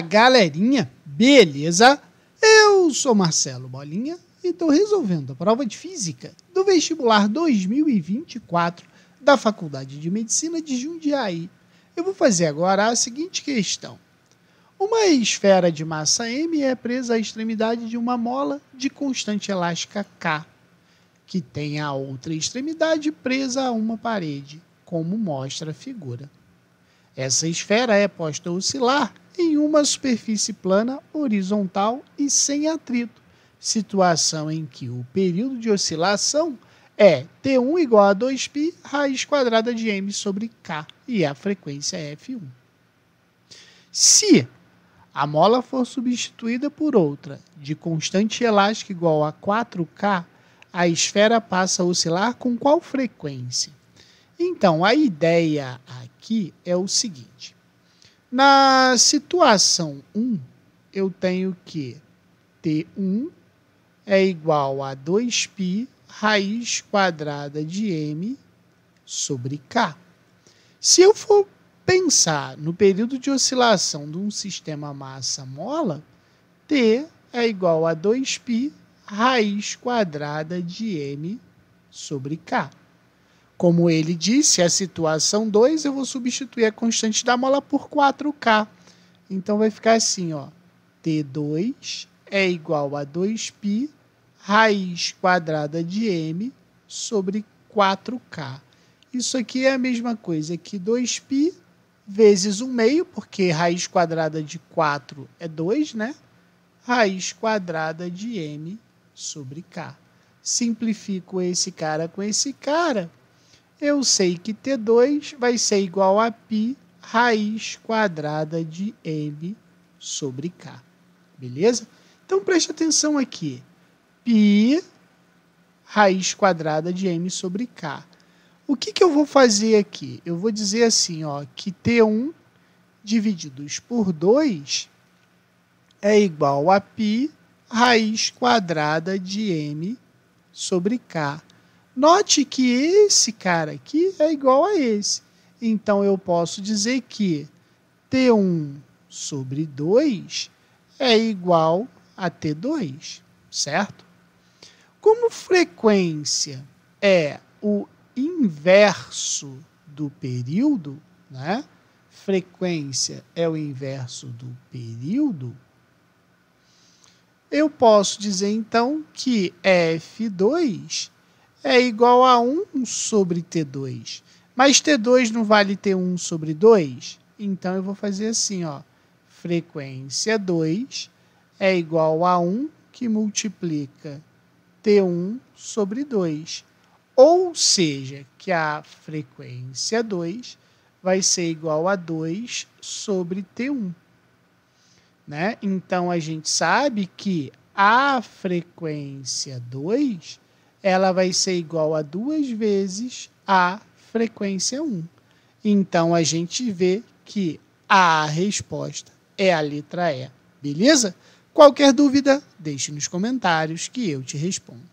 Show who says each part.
Speaker 1: galerinha, beleza? Eu sou Marcelo Bolinha e estou resolvendo a prova de física do vestibular 2024 da Faculdade de Medicina de Jundiaí. Eu vou fazer agora a seguinte questão. Uma esfera de massa M é presa à extremidade de uma mola de constante elástica K, que tem a outra extremidade presa a uma parede, como mostra a figura. Essa esfera é posta a oscilar em uma superfície plana, horizontal e sem atrito, situação em que o período de oscilação é T1 igual a 2π raiz quadrada de m sobre k e a frequência é F1. Se a mola for substituída por outra de constante elástica igual a 4K, a esfera passa a oscilar com qual frequência? Então, a ideia aqui é o seguinte. Na situação 1, eu tenho que T1 é igual a 2π raiz quadrada de m sobre k. Se eu for pensar no período de oscilação de um sistema massa-mola, T é igual a 2π raiz quadrada de m sobre k. Como ele disse, a situação 2, eu vou substituir a constante da mola por 4K. Então vai ficar assim, ó. T2 é igual a 2π raiz quadrada de m sobre 4k. Isso aqui é a mesma coisa que 2π vezes 1 meio, porque raiz quadrada de 4 é 2, né? Raiz quadrada de m sobre k. Simplifico esse cara com esse cara eu sei que T2 vai ser igual a π raiz quadrada de m sobre k. Beleza? Então preste atenção aqui. π raiz quadrada de m sobre k. O que, que eu vou fazer aqui? Eu vou dizer assim, ó, que T1 divididos por 2 é igual a π raiz quadrada de m sobre k. Note que esse cara aqui é igual a esse. Então eu posso dizer que T1 sobre 2 é igual a T2, certo? Como frequência é o inverso do período, né? Frequência é o inverso do período. Eu posso dizer então que F2 é igual a 1 sobre T2. Mas T2 não vale T1 sobre 2? Então eu vou fazer assim, ó. Frequência 2 é igual a 1 que multiplica T1 sobre 2. Ou seja, que a frequência 2 vai ser igual a 2 sobre T1. Né? Então a gente sabe que a frequência 2 ela vai ser igual a duas vezes a frequência 1. Então a gente vê que a resposta é a letra E, beleza? Qualquer dúvida, deixe nos comentários que eu te respondo.